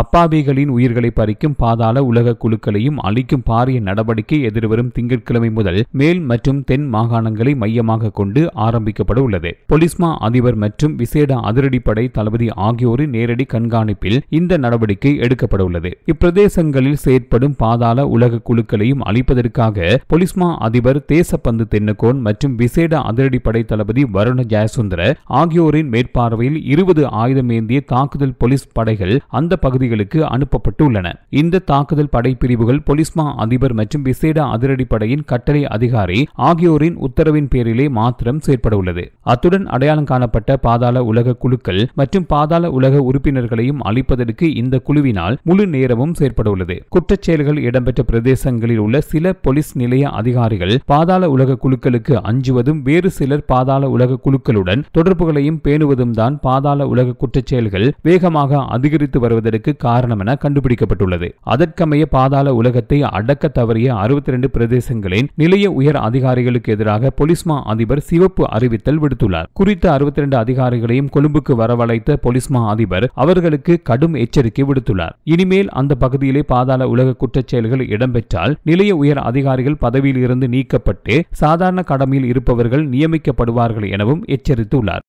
அப்பாவிகளின் உயிர்களை பறிக்கும் பாதாள உலக குழுக்களையும் அளிக்கும் பாரிய நடவடிக்கை எதிர்வரும் திங்கட்கிழமை முதல் மேல் மற்றும் தென் மாகாணங்களை மையமாக கொண்டு ஆரம்பிக்கப்பட உள்ளது பொலிஸ்மா அதிபர் மற்றும் விசேட அதிரடிப்படை தளபதி ஆகியோரின் நேரடி கண்காணிப்பில் இந்த நடவடிக்கை எடுக்கப்பட உள்ளது இப்பிரதேசங்களில் செயற்படும் பாதாள உலக குழுக்களையும் அளிப்பதற்காக பொலிஸ்மா அதிபர் தேசப்பந்து தென்னகோன் மற்றும் விசேட அதிரடிப்படை தளபதி வருண ஜெயசுந்தர ஆகியோரின் மேற்பார்வையில் இருபது ஆயுதமேந்திய தாக்குதல் போலீஸ் படைகள் அந்த பகுதி பகுதிகளுக்கு அனுப்பப்பட்டுள்ளன இந்த தாக்குதல் படைப்பிரிவுகள் பொலிஸ்மா அதிபர் மற்றும் விசேட அதிரடிப்படையின் கட்டளை அதிகாரி ஆகியோரின் உத்தரவின் பேரிலே மாத்திரம் செயற்பட உள்ளது அத்துடன் அடையாளம் காணப்பட்ட பாதாள உலக குழுக்கள் மற்றும் பாதாள உலக உறுப்பினர்களையும் அளிப்பதற்கு இந்த குழுவினால் முழு நேரமும் செயற்பட உள்ளது குற்றச்செயல்கள் இடம்பெற்ற பிரதேசங்களில் உள்ள சில போலீஸ் நிலைய அதிகாரிகள் பாதாள உலக குழுக்களுக்கு அஞ்சுவதும் வேறு சிலர் பாதாள உலக குழுக்களுடன் தொடர்புகளையும் பேணுவதும் தான் பாதாள உலக குற்றச்செயல்கள் வேகமாக அதிகரித்து வருவதற்கு இதற்கு காரணம் என கண்டுபிடிக்கப்பட்டுள்ளது அதற்கமைய பாதாள உலகத்தை அடக்க தவறிய அறுபத்தி இரண்டு பிரதேசங்களின் நிலைய உயர் அதிகாரிகளுக்கு எதிராக பொலிஸ்மா அதிபர் சிவப்பு அறிவித்தல் விடுத்துள்ளார் குறித்த அறுபத்தி இரண்டு அதிகாரிகளையும் கொழும்புக்கு வரவழைத்த பொலிஸ்மா அதிபர் அவர்களுக்கு கடும் எச்சரிக்கை விடுத்துள்ளார் இனிமேல் அந்த பகுதியிலே பாதாள உலக குற்றச் செயல்கள் இடம்பெற்றால் நிலைய உயர் அதிகாரிகள் பதவியில் இருந்து நீக்கப்பட்டு சாதாரண கடமையில் இருப்பவர்கள் நியமிக்கப்படுவார்கள் எனவும் எச்சரித்துள்ளார்